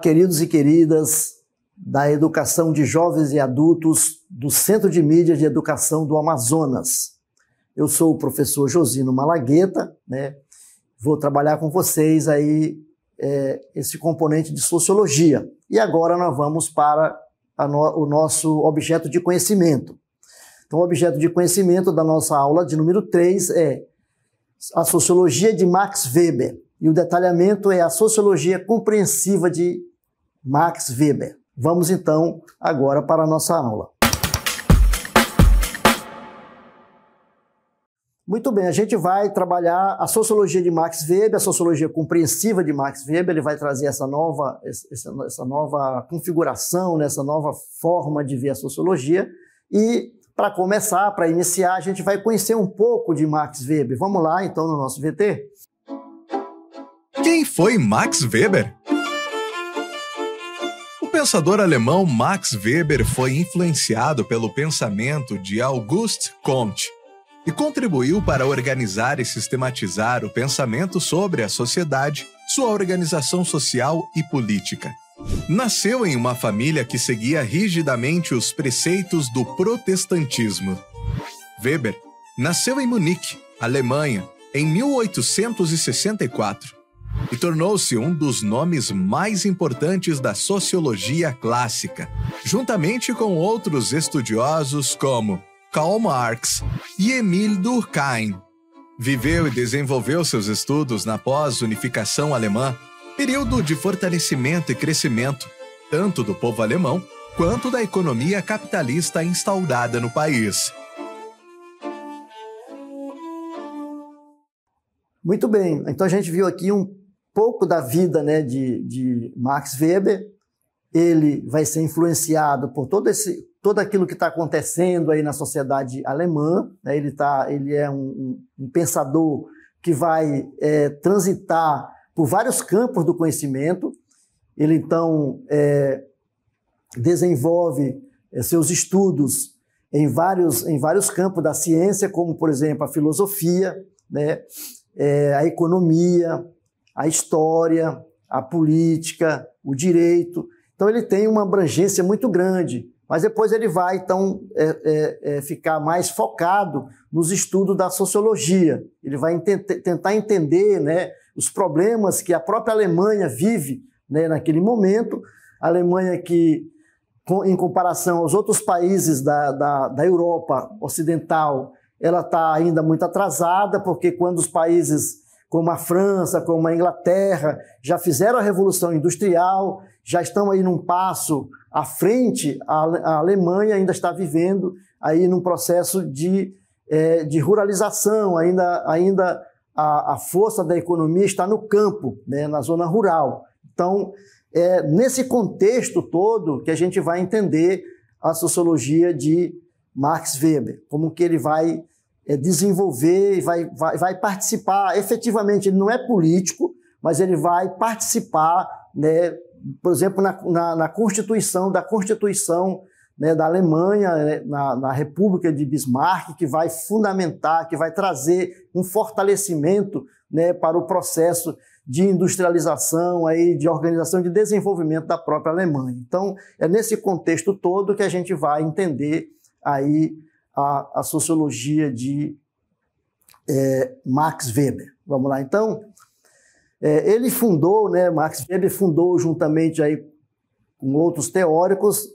queridos e queridas da Educação de Jovens e Adultos do Centro de Mídia de Educação do Amazonas. Eu sou o professor Josino Malagueta, né? vou trabalhar com vocês aí é, esse componente de sociologia. E agora nós vamos para no, o nosso objeto de conhecimento. Então, o objeto de conhecimento da nossa aula de número 3 é a sociologia de Max Weber. E o detalhamento é a sociologia compreensiva de Max Weber. Vamos então agora para a nossa aula. Muito bem, a gente vai trabalhar a sociologia de Max Weber, a sociologia compreensiva de Max Weber, ele vai trazer essa nova, essa nova configuração, né, essa nova forma de ver a sociologia. E, para começar, para iniciar, a gente vai conhecer um pouco de Max Weber. Vamos lá, então, no nosso VT? Quem foi Max Weber? pensador alemão Max Weber foi influenciado pelo pensamento de Auguste Comte e contribuiu para organizar e sistematizar o pensamento sobre a sociedade, sua organização social e política. Nasceu em uma família que seguia rigidamente os preceitos do protestantismo. Weber nasceu em Munique, Alemanha, em 1864 e tornou-se um dos nomes mais importantes da sociologia clássica, juntamente com outros estudiosos como Karl Marx e Emil Durkheim. Viveu e desenvolveu seus estudos na pós-unificação alemã, período de fortalecimento e crescimento, tanto do povo alemão quanto da economia capitalista instaurada no país. Muito bem, então a gente viu aqui um pouco da vida né, de, de Max Weber. Ele vai ser influenciado por todo esse, todo aquilo que está acontecendo aí na sociedade alemã. Né? Ele, tá, ele é um, um pensador que vai é, transitar por vários campos do conhecimento. Ele então é, desenvolve é, seus estudos em vários, em vários campos da ciência, como por exemplo a filosofia, né, é, a economia, a história, a política, o direito. Então ele tem uma abrangência muito grande, mas depois ele vai então é, é, é, ficar mais focado nos estudos da sociologia. Ele vai tentar entender né, os problemas que a própria Alemanha vive né, naquele momento. A Alemanha que, com, em comparação aos outros países da, da, da Europa Ocidental, ela está ainda muito atrasada, porque quando os países como a França, como a Inglaterra, já fizeram a Revolução Industrial, já estão aí num passo à frente, a Alemanha ainda está vivendo aí num processo de, é, de ruralização, ainda, ainda a, a, força da economia está no campo, né, na zona rural. Então, é nesse contexto todo que a gente vai entender a sociologia de Max Weber, como que ele vai é, desenvolver, vai, vai, vai participar efetivamente, ele não é político, mas ele vai participar, né, por exemplo, na, na, na Constituição, da Constituição né, da Alemanha, né, na, na, República de Bismarck, que vai fundamentar, que vai trazer um fortalecimento né, para o processo de industrialização, aí, de organização de desenvolvimento da própria Alemanha. Então, é nesse contexto todo que a gente vai entender aí a, a sociologia de é, Max Weber. Vamos lá, então. É, ele fundou, né, Max Weber fundou juntamente aí com outros teóricos,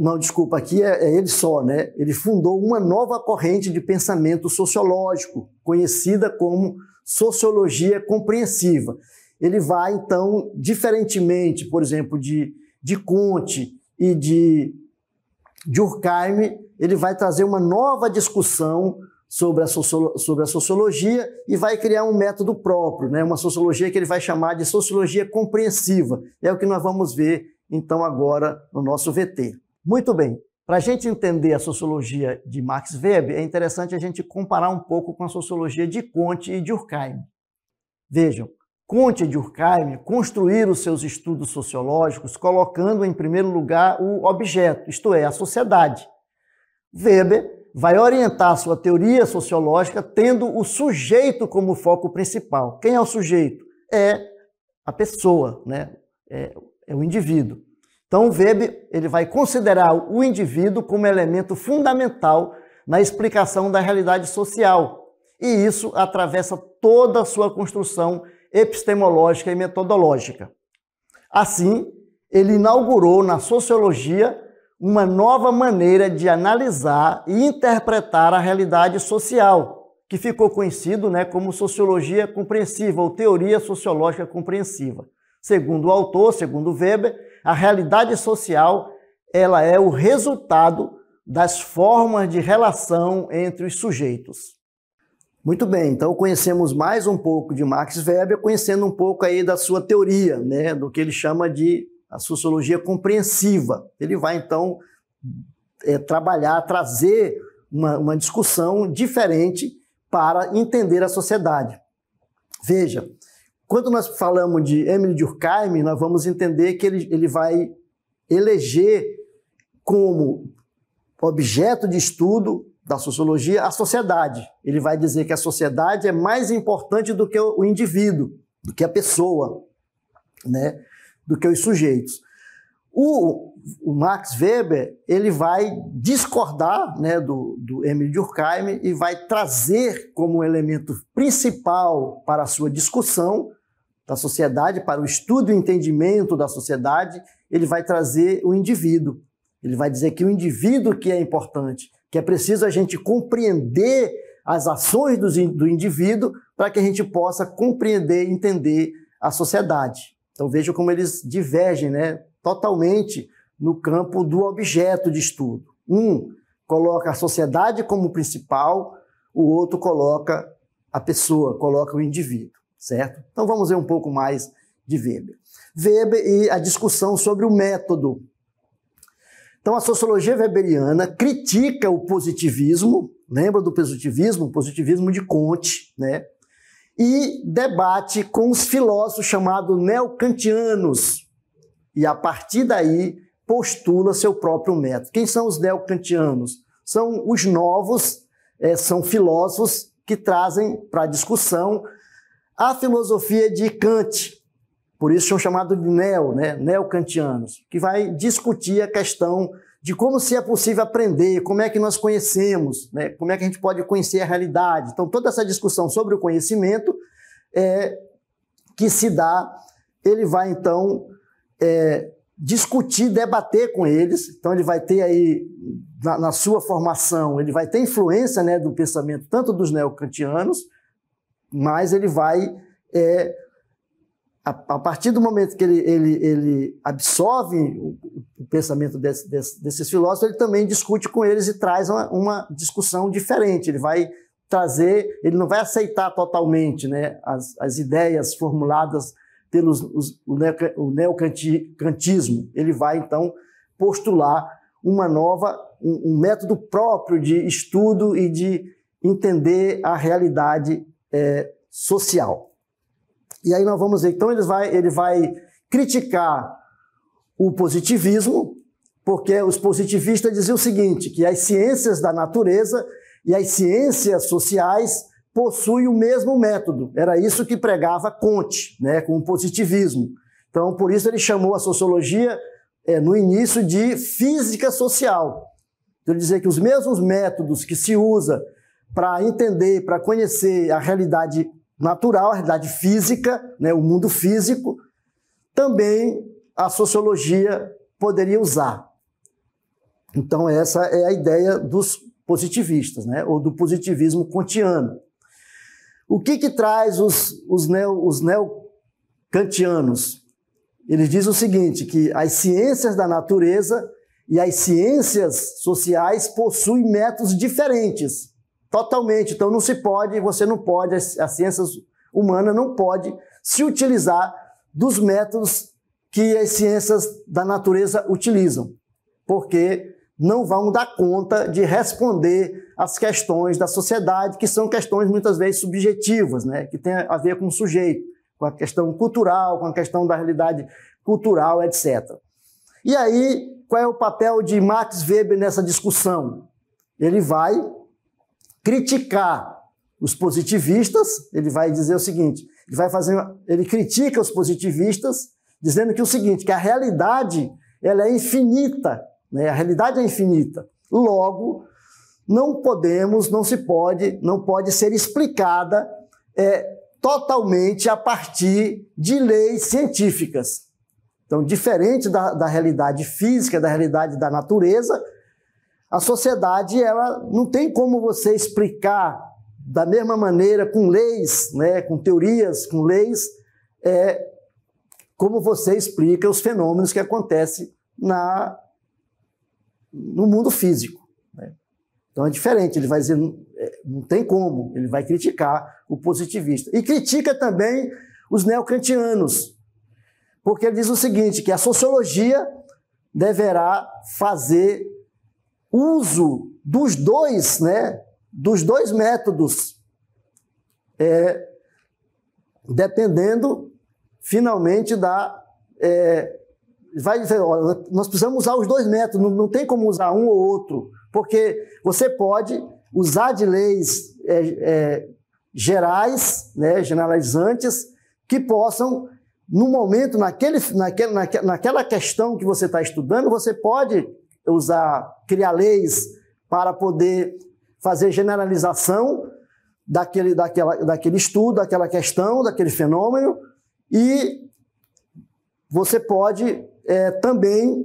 não, desculpa, aqui é, é ele só, né? Ele fundou uma nova corrente de pensamento sociológico, conhecida como sociologia compreensiva. Ele vai, então, diferentemente, por exemplo, de, de Conte e de Durkheim ele vai trazer uma nova discussão sobre a, sobre a sociologia e vai criar um método próprio, né? uma sociologia que ele vai chamar de sociologia compreensiva. É o que nós vamos ver, então, agora no nosso VT. Muito bem, para a gente entender a sociologia de Max Weber, é interessante a gente comparar um pouco com a sociologia de Conte e Durkheim. Vejam, Conte e construir os seus estudos sociológicos colocando em primeiro lugar o objeto, isto é, a sociedade. Weber vai orientar sua teoria sociológica tendo o sujeito como foco principal. Quem é o sujeito? É a pessoa, né? é, é o indivíduo. Então, Weber ele vai considerar o indivíduo como elemento fundamental na explicação da realidade social. E isso atravessa toda a sua construção epistemológica e metodológica. Assim, ele inaugurou na sociologia uma nova maneira de analisar e interpretar a realidade social, que ficou conhecido né, como sociologia compreensiva ou teoria sociológica compreensiva. Segundo o autor, segundo Weber, a realidade social ela é o resultado das formas de relação entre os sujeitos. Muito bem, então conhecemos mais um pouco de Max Weber, conhecendo um pouco aí da sua teoria, né, do que ele chama de a sociologia compreensiva. Ele vai então é, trabalhar, trazer uma, uma discussão diferente para entender a sociedade. Veja, quando nós falamos de Emile Durkheim, nós vamos entender que ele, ele vai eleger como objeto de estudo da sociologia, a sociedade. Ele vai dizer que a sociedade é mais importante do que o indivíduo, do que a pessoa, né? do que os sujeitos. O, o Max Weber ele vai discordar né, do, do Emile Durkheim e vai trazer como elemento principal para a sua discussão da sociedade, para o estudo e entendimento da sociedade, ele vai trazer o indivíduo. Ele vai dizer que o indivíduo que é importante, que é preciso a gente compreender as ações do, do indivíduo para que a gente possa compreender e entender a sociedade. Então vejam como eles divergem né, totalmente no campo do objeto de estudo. Um coloca a sociedade como principal, o outro coloca a pessoa, coloca o indivíduo, certo? Então vamos ver um pouco mais de Weber. Weber e a discussão sobre o método então, a sociologia weberiana critica o positivismo, lembra do positivismo? O positivismo de Comte, né? E debate com os filósofos chamados neocantianos. E a partir daí postula seu próprio método. Quem são os neocantianos? São os novos, é, são filósofos que trazem para discussão a filosofia de Kant, por isso são chamados de neo, né? neocantianos, que vai discutir a questão de como se é possível aprender, como é que nós conhecemos, né? como é que a gente pode conhecer a realidade. Então, toda essa discussão sobre o conhecimento é, que se dá, ele vai então é, discutir, debater com eles. Então, ele vai ter aí, na, na sua formação, ele vai ter influência né, do pensamento tanto dos neocantianos, mas ele vai. É, a, a partir do momento que ele, ele, ele absorve o, o pensamento desse, desse, desses filósofos, ele também discute com eles e traz uma, uma, discussão diferente. Ele vai trazer, ele não vai aceitar totalmente né, as, as ideias formuladas pelo neocantismo. Ele vai, então, postular uma nova, um, um, método próprio de estudo e de entender a realidade é, social. E aí nós vamos ver. Então ele vai, ele vai criticar o positivismo, porque os positivistas diziam o seguinte: que as ciências da natureza e as ciências sociais possuem o mesmo método. Era isso que pregava Comte, né, com o positivismo. Então, por isso ele chamou a sociologia é, no início de física social. Então, ele dizia que os mesmos métodos que se usa para entender, para conhecer a realidade natural, a realidade física, né, o mundo físico, também a sociologia poderia usar. Então, essa é a ideia dos positivistas, né, ou do positivismo kantiano. O que, que traz os, os, neo, os neocantianos? Eles dizem o seguinte, que as ciências da natureza e as ciências sociais possuem métodos diferentes Totalmente. Então não se pode, você não pode, a ciência humana não pode se utilizar dos métodos que as ciências da natureza utilizam, porque não vão dar conta de responder às questões da sociedade, que são questões muitas vezes subjetivas, né? que tem a ver com o sujeito, com a questão cultural, com a questão da realidade cultural, etc. E aí, qual é o papel de Max Weber nessa discussão? Ele vai criticar os positivistas, ele vai dizer o seguinte, ele vai fazer, ele critica os positivistas, dizendo que o seguinte, que a realidade ela é infinita, né? A realidade é infinita. Logo, não podemos, não se pode, não pode ser explicada é, totalmente a partir de leis científicas. Então, diferente da, da realidade física, da realidade da natureza, a sociedade ela não tem como você explicar da mesma maneira com leis, né, com teorias, com leis, é, como você explica os fenômenos que acontecem na, no mundo físico. Né? Então é diferente, ele vai dizer, não, é, tem como, ele vai criticar o positivista. E critica também os neocantianos, porque ele diz o seguinte, que a sociologia deverá fazer uso dos dois, né, dos dois métodos, é, dependendo finalmente da. É, vai dizer, olha, nós precisamos usar os dois métodos, não, não, tem como usar um ou outro, porque você pode usar de leis é, é gerais, né, generalizantes, que possam, no momento, naquele, naquele, naquela questão que você está estudando, você pode usar, criar leis para poder fazer generalização daquele, daquela, daquele estudo, daquela questão, daquele fenômeno, e você pode é, também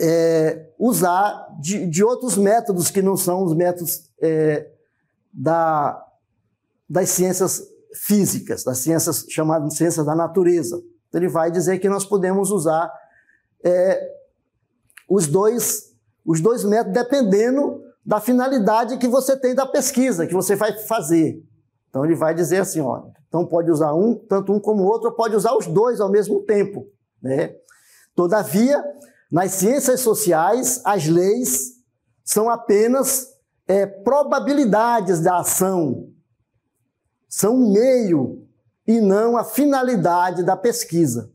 é, usar de, de, outros métodos que não são os métodos é, da, das ciências físicas, das ciências chamadas ciências da natureza. ele vai dizer que nós podemos usar é, os dois, os dois métodos, dependendo da finalidade que você tem da pesquisa que você vai fazer. Então ele vai dizer assim, ó, então pode usar um, tanto um como o outro, pode usar os dois ao mesmo tempo, né? Todavia, nas ciências sociais, as leis são apenas é, probabilidades da ação, são um meio e não a finalidade da pesquisa.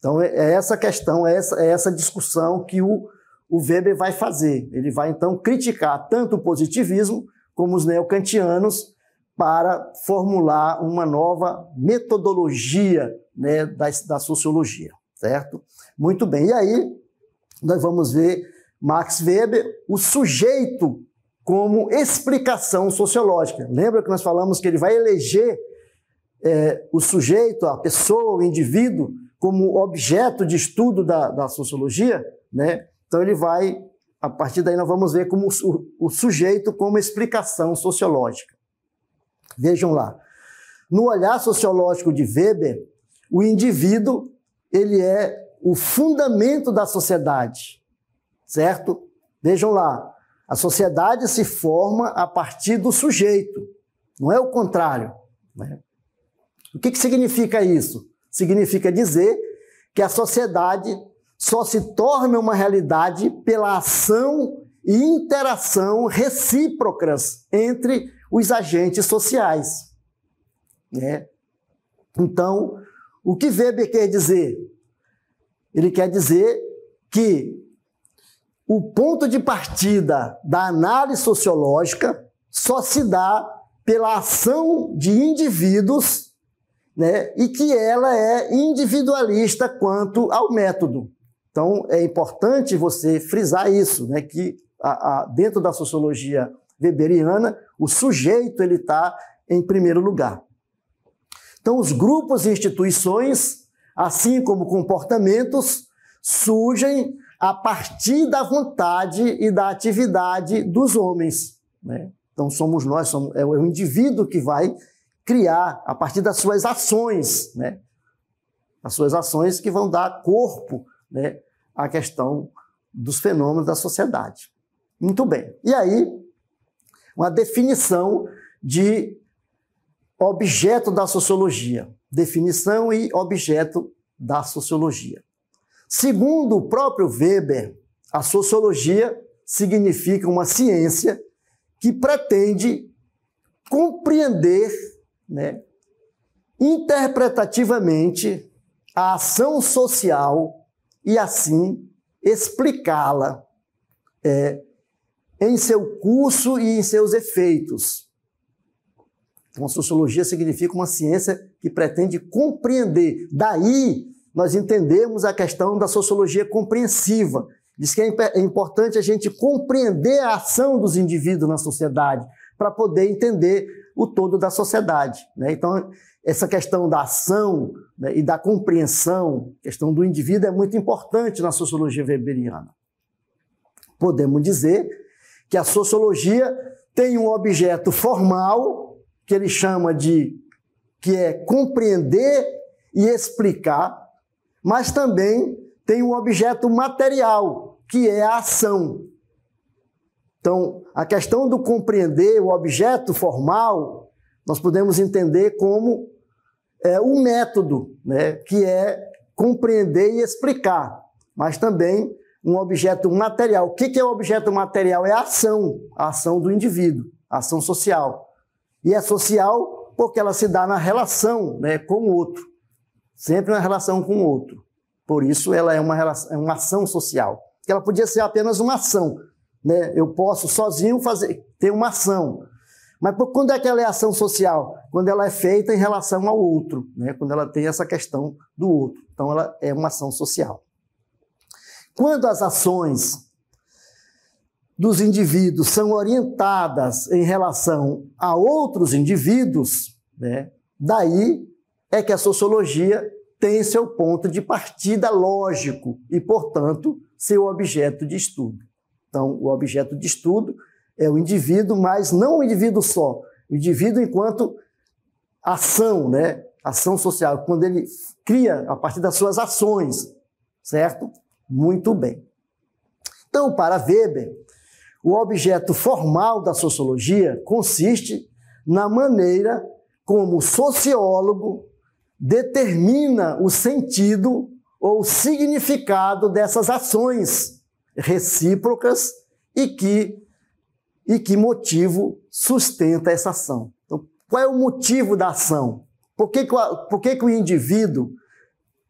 Então, é, é essa questão, é essa, é essa discussão que o, o Weber vai fazer. Ele vai, então, criticar tanto o positivismo como os neocantianos para formular uma nova metodologia né, da, da sociologia, certo? Muito bem, e aí nós vamos ver Max Weber, o sujeito como explicação sociológica. Lembra que nós falamos que ele vai eleger é, o sujeito, a pessoa, o indivíduo, como objeto de estudo da, da sociologia, né? Então ele vai, a partir daí nós vamos ver como o sujeito como explicação sociológica. Vejam lá. No olhar sociológico de Weber, o indivíduo, ele é o fundamento da sociedade. Certo? Vejam lá. A sociedade se forma a partir do sujeito, não é o contrário. Né? O que, que significa isso? Significa dizer que a sociedade só se torna uma realidade pela ação e interação recíprocas entre os agentes sociais. Né? Então, o que Weber quer dizer? Ele quer dizer que o ponto de partida da análise sociológica só se dá pela ação de indivíduos né? e que ela é individualista quanto ao método. Então, é importante você frisar isso, né? que a, a, dentro da sociologia weberiana, o sujeito ele está em primeiro lugar. Então, os grupos e instituições, assim como comportamentos, surgem a partir da vontade e da atividade dos homens. Né? Então, somos nós, somos, é o indivíduo que vai criar a partir das suas ações, né? As suas ações que vão dar corpo, né, à questão dos fenômenos da sociedade. Muito bem. E aí, uma definição de objeto da sociologia. Definição e objeto da sociologia. Segundo o próprio Weber, a sociologia significa uma ciência que pretende compreender né, interpretativamente a ação social e assim explicá-la é, em seu curso e em seus efeitos. Então, a sociologia significa uma ciência que pretende compreender. Daí nós entendemos a questão da sociologia compreensiva. Diz que é, é importante a gente compreender a ação dos indivíduos na sociedade para poder entender o todo da sociedade. Né? Então, essa questão da ação né, e da compreensão, questão do indivíduo, é muito importante na sociologia weberiana. Podemos dizer que a sociologia tem um objeto formal, que ele chama de que é compreender e explicar, mas também tem um objeto material, que é a ação, então, a questão do compreender o objeto formal, nós podemos entender como é, o método, né, que é compreender e explicar, mas também um objeto material. O que é o objeto material? É a ação, a ação do indivíduo, a ação social. E é social porque ela se dá na relação né, com o outro, sempre na relação com o outro. Por isso, ela é uma, relação, é uma ação social. Ela podia ser apenas uma ação, né? Eu posso sozinho fazer, ter uma ação. Mas quando é que ela é ação social? Quando ela é feita em relação ao outro, né? quando ela tem essa questão do outro. Então, ela é uma ação social. Quando as ações dos indivíduos são orientadas em relação a outros indivíduos, né? daí é que a sociologia tem seu ponto de partida lógico e, portanto, seu objeto de estudo. Então, o objeto de estudo é o indivíduo, mas não o indivíduo só. O indivíduo enquanto ação, né? Ação social, quando ele cria a partir das suas ações, certo? Muito bem. Então, para Weber, o objeto formal da sociologia consiste na maneira como o sociólogo determina o sentido ou significado dessas ações recíprocas e que, e que motivo sustenta essa ação. Então, qual é o motivo da ação? Por que, que, por que, que o indivíduo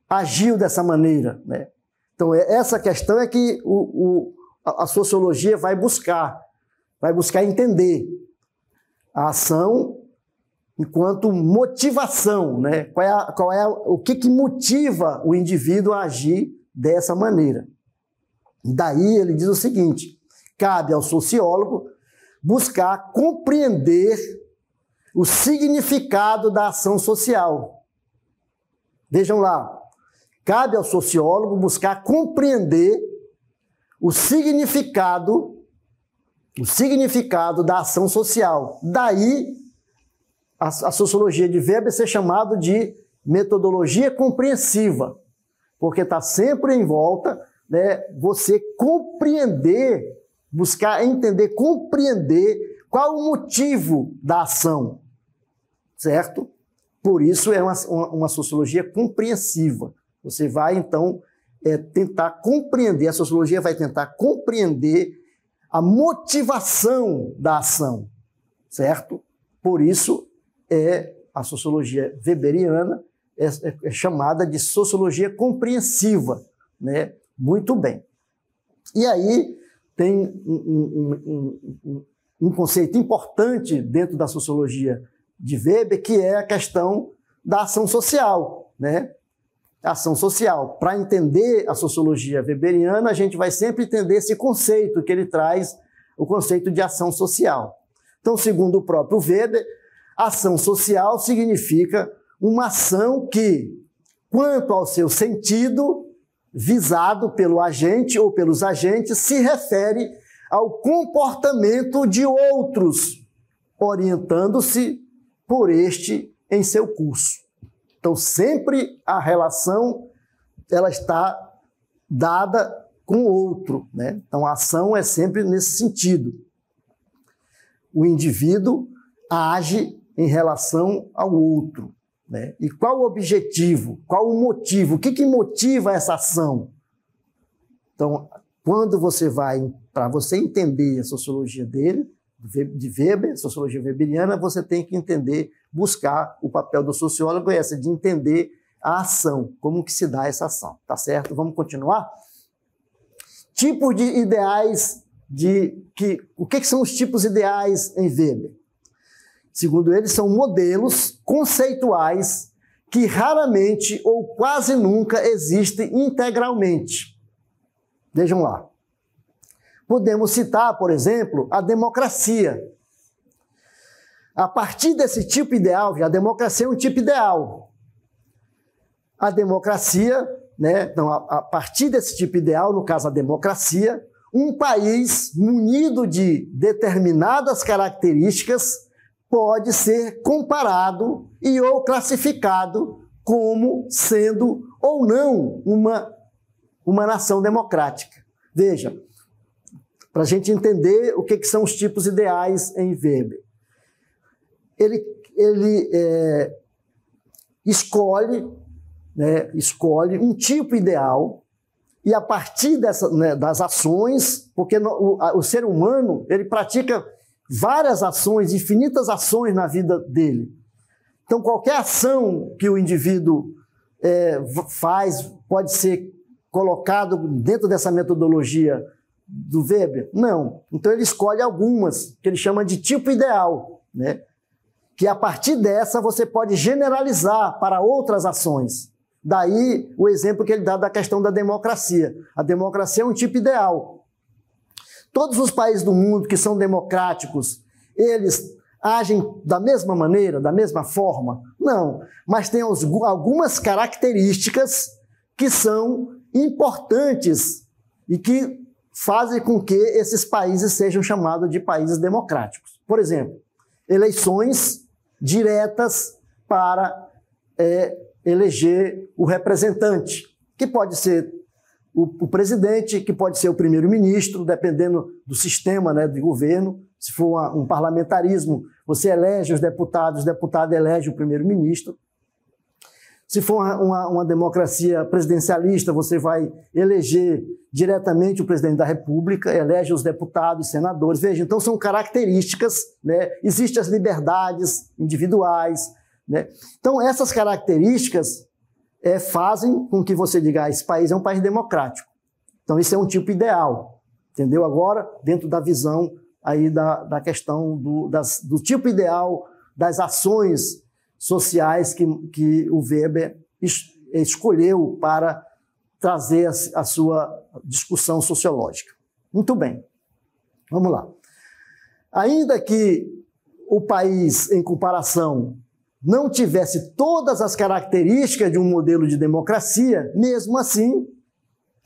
agiu dessa maneira? Né? Então, é, essa questão é que o, o, a sociologia vai buscar, vai buscar entender a ação enquanto motivação, né? qual é, a, qual é a, o que, que motiva o indivíduo a agir dessa maneira. Daí ele diz o seguinte: cabe ao sociólogo buscar compreender o significado da ação social. Vejam lá, cabe ao sociólogo buscar compreender o significado o significado da ação social. Daí a, a sociologia de Weber ser chamada de metodologia compreensiva, porque está sempre em volta né, você compreender, buscar entender, compreender qual o motivo da ação, certo? Por isso é uma, uma sociologia compreensiva. Você vai, então, é, tentar compreender, a sociologia vai tentar compreender a motivação da ação, certo? Por isso é a sociologia weberiana é, é, é chamada de sociologia compreensiva, né? Muito bem. E aí tem um, um, um, um conceito importante dentro da sociologia de Weber, que é a questão da ação social, né? ação social. Para entender a sociologia weberiana, a gente vai sempre entender esse conceito que ele traz, o conceito de ação social. Então, segundo o próprio Weber, ação social significa uma ação que, quanto ao seu sentido, visado pelo agente ou pelos agentes se refere ao comportamento de outros, orientando-se por este em seu curso. Então, sempre a relação ela está dada com o outro. Né? Então, a ação é sempre nesse sentido. O indivíduo age em relação ao outro. Né? E qual o objetivo? Qual o motivo? O que, que motiva essa ação? Então, quando você vai, para você entender a sociologia dele, de Weber, sociologia weberiana, você tem que entender, buscar o papel do sociólogo, é essa de entender a ação, como que se dá essa ação, tá certo? Vamos continuar? Tipos de ideais de que o que, que são os tipos ideais em Weber? Segundo eles, são modelos conceituais que raramente ou quase nunca existem integralmente. Vejam lá. Podemos citar, por exemplo, a democracia. A partir desse tipo ideal, a democracia é um tipo ideal. A democracia, né, então, a partir desse tipo ideal, no caso a democracia, um país munido de determinadas características pode ser comparado e ou classificado como sendo ou não uma, uma nação democrática. Veja, para a gente entender o que, que, são os tipos ideais em Weber. Ele, ele é, escolhe, né, escolhe um tipo ideal e a partir dessa, né, das ações, porque no, o, a, o ser humano ele pratica várias ações, infinitas ações na vida dele. Então, qualquer ação que o indivíduo é, faz pode ser colocado dentro dessa metodologia do Weber? Não. Então, ele escolhe algumas, que ele chama de tipo ideal, né? que a partir dessa você pode generalizar para outras ações. Daí o exemplo que ele dá da questão da democracia. A democracia é um tipo ideal, Todos os países do mundo que são democráticos, eles agem da mesma maneira, da mesma forma? Não, mas tem algumas características que são importantes e que fazem com que esses países sejam chamados de países democráticos. Por exemplo, eleições diretas para é, eleger o representante, que pode ser o, o presidente, que pode ser o primeiro-ministro, dependendo do sistema né, de governo. Se for uma, um parlamentarismo, você elege os deputados, o deputado elege o primeiro-ministro. Se for uma, uma, democracia presidencialista, você vai eleger diretamente o presidente da República, elege os deputados, senadores. Veja, então são características, né? existem as liberdades individuais. Né? Então, essas características é, fazem com que você diga: ah, esse país é um país democrático. Então, esse é um tipo ideal, entendeu? Agora, dentro da visão aí da, da questão do, das, do tipo ideal das ações sociais que, que o Weber es, escolheu para trazer a, a sua discussão sociológica. Muito bem, vamos lá. Ainda que o país, em comparação não tivesse todas as características de um modelo de democracia, mesmo assim,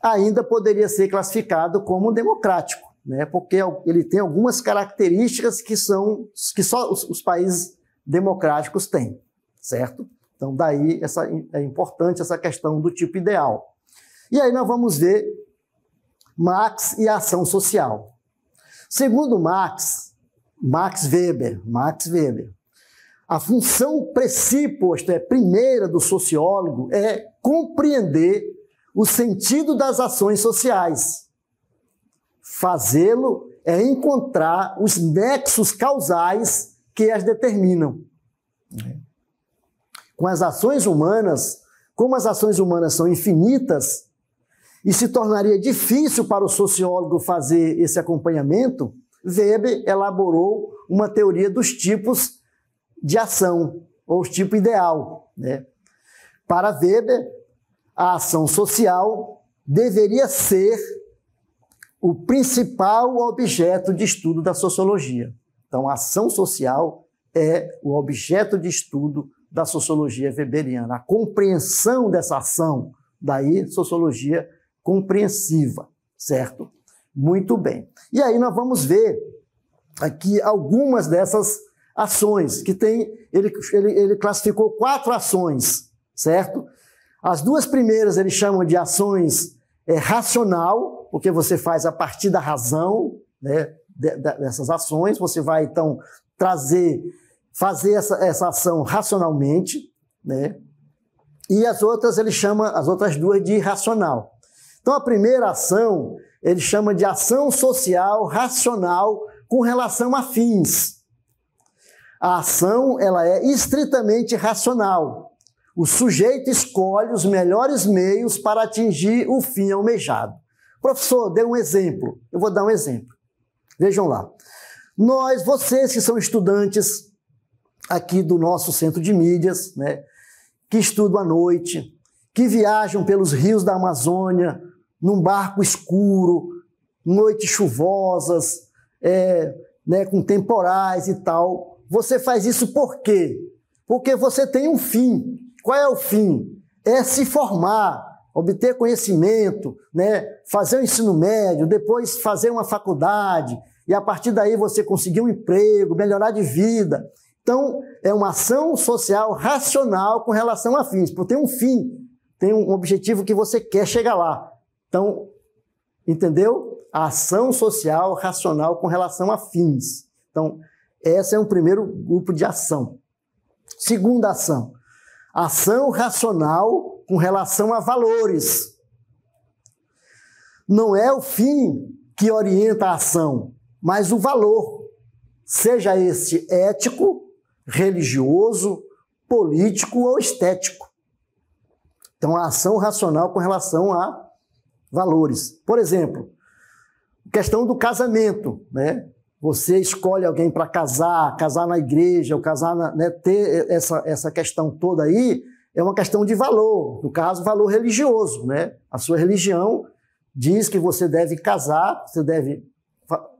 ainda poderia ser classificado como democrático, né? porque ele tem algumas características que são que só os, os países democráticos têm, certo? Então, daí essa, é importante essa questão do tipo ideal. E aí nós vamos ver Marx e a ação social. Segundo Marx, Max Weber, Max Weber, a função principal, é, primeira do sociólogo é compreender o sentido das ações sociais. Fazê-lo é encontrar os nexos causais que as determinam. Com as ações humanas, como as ações humanas são infinitas, e se tornaria difícil para o sociólogo fazer esse acompanhamento, Weber elaborou uma teoria dos tipos de ação, ou o tipo ideal. Né? Para Weber, a ação social deveria ser o principal objeto de estudo da sociologia. Então, a ação social é o objeto de estudo da sociologia weberiana, a compreensão dessa ação, daí sociologia compreensiva, certo? Muito bem. E aí nós vamos ver aqui algumas dessas ações, que tem, ele, ele, ele classificou quatro ações, certo? As duas primeiras ele chama de ações é, racional, porque você faz a partir da razão né, dessas ações, você vai então trazer, fazer essa, essa ação racionalmente, né? E as outras ele chama, as outras duas de irracional. Então a primeira ação ele chama de ação social racional com relação a fins. A ação ela é estritamente racional. O sujeito escolhe os melhores meios para atingir o fim almejado. Professor, dê um exemplo. Eu vou dar um exemplo. Vejam lá. Nós, vocês que são estudantes aqui do nosso centro de mídias, né, que estudam à noite, que viajam pelos rios da Amazônia, num barco escuro, noites chuvosas, é, né, com temporais e tal, você faz isso por quê? Porque você tem um fim. Qual é o fim? É se formar, obter conhecimento, né? fazer o um ensino médio, depois fazer uma faculdade, e a partir daí você conseguir um emprego, melhorar de vida. Então, é uma ação social racional com relação a fins, porque tem um fim, tem um objetivo que você quer chegar lá. Então, entendeu? A ação social racional com relação a fins. Então, esse é um primeiro grupo de ação. Segunda ação, ação racional com relação a valores. Não é o fim que orienta a ação, mas o valor, seja este ético, religioso, político ou estético. Então, a ação racional com relação a valores. Por exemplo, questão do casamento, né? Você escolhe alguém para casar, casar na igreja, ou casar na, né, ter essa, essa questão toda aí, é uma questão de valor, no caso, valor religioso. Né? A sua religião diz que você deve casar, você deve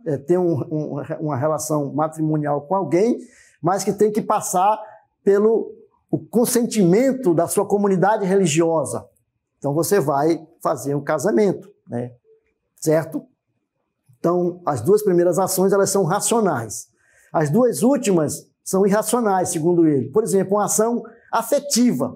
é, ter um, um, uma relação matrimonial com alguém, mas que tem que passar pelo o consentimento da sua comunidade religiosa. Então você vai fazer um casamento, né? certo? Então, as duas primeiras ações elas são racionais. As duas últimas são irracionais, segundo ele. Por exemplo, uma ação afetiva.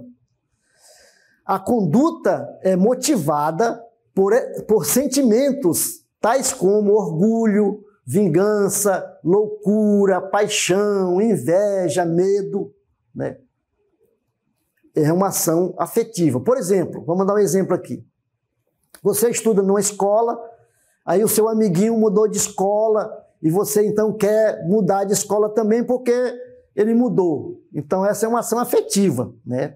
A conduta é motivada por, por sentimentos tais como orgulho, vingança, loucura, paixão, inveja, medo, né? É uma ação afetiva. Por exemplo, vamos dar um exemplo aqui. Você estuda numa escola Aí o seu amiguinho mudou de escola e você então quer mudar de escola também porque ele mudou. Então essa é uma ação afetiva, né?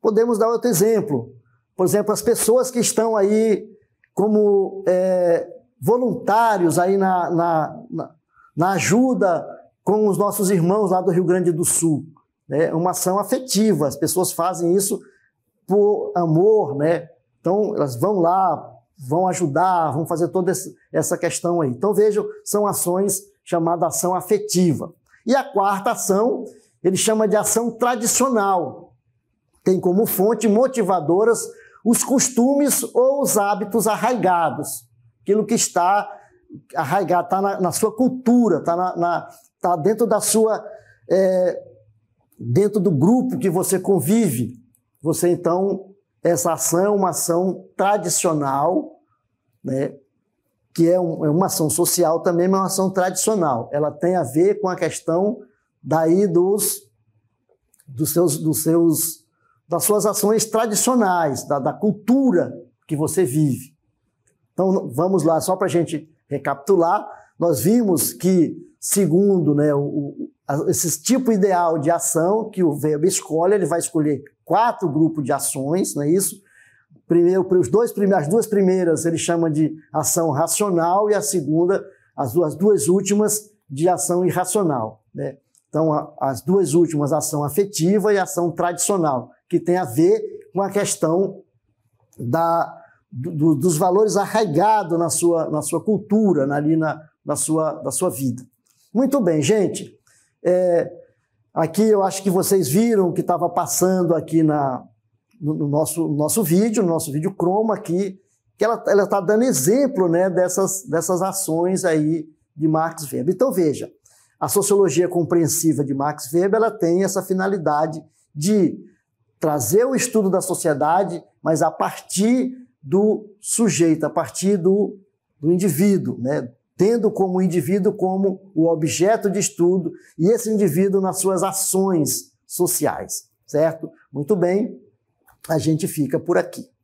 Podemos dar outro exemplo. Por exemplo, as pessoas que estão aí como é, voluntários aí na, na, na, na ajuda com os nossos irmãos lá do Rio Grande do Sul. Né? É uma ação afetiva, as pessoas fazem isso por amor, né? Então elas vão lá vão ajudar, vão fazer toda essa questão aí. Então vejam, são ações chamadas ação afetiva. E a quarta ação, ele chama de ação tradicional. Tem como fonte motivadoras os costumes ou os hábitos arraigados, aquilo que está arraigado, está na, na sua cultura, está na, na, tá dentro da sua. É, dentro do grupo que você convive. Você então essa ação é uma ação tradicional, né? que é, um, é uma ação social também, mas é uma ação tradicional. Ela tem a ver com a questão daí dos, dos seus, dos seus, das suas ações tradicionais, da, da cultura que você vive. Então, vamos lá, só para a gente recapitular, nós vimos que segundo né, o, o, esse tipo ideal de ação que o Weber escolhe, ele vai escolher quatro grupos de ações, não é isso? Primeiro, os dois, as duas primeiras ele chama de ação racional e a segunda, as duas, duas últimas, de ação irracional. Né? Então, a, as duas últimas, ação afetiva e ação tradicional, que tem a ver com a questão da, do, dos valores arraigados na sua, na sua cultura, ali na, na, sua, na sua vida. Muito bem, gente. É, aqui eu acho que vocês viram o que estava passando aqui na, no, nosso, nosso vídeo, no nosso vídeo Chroma aqui, que ela está dando exemplo né, dessas, dessas ações aí de Max Weber. Então veja, a sociologia compreensiva de Max Weber ela tem essa finalidade de trazer o estudo da sociedade, mas a partir do sujeito, a partir do, do indivíduo, né, tendo como indivíduo como o objeto de estudo e esse indivíduo nas suas ações sociais, certo? Muito bem, a gente fica por aqui.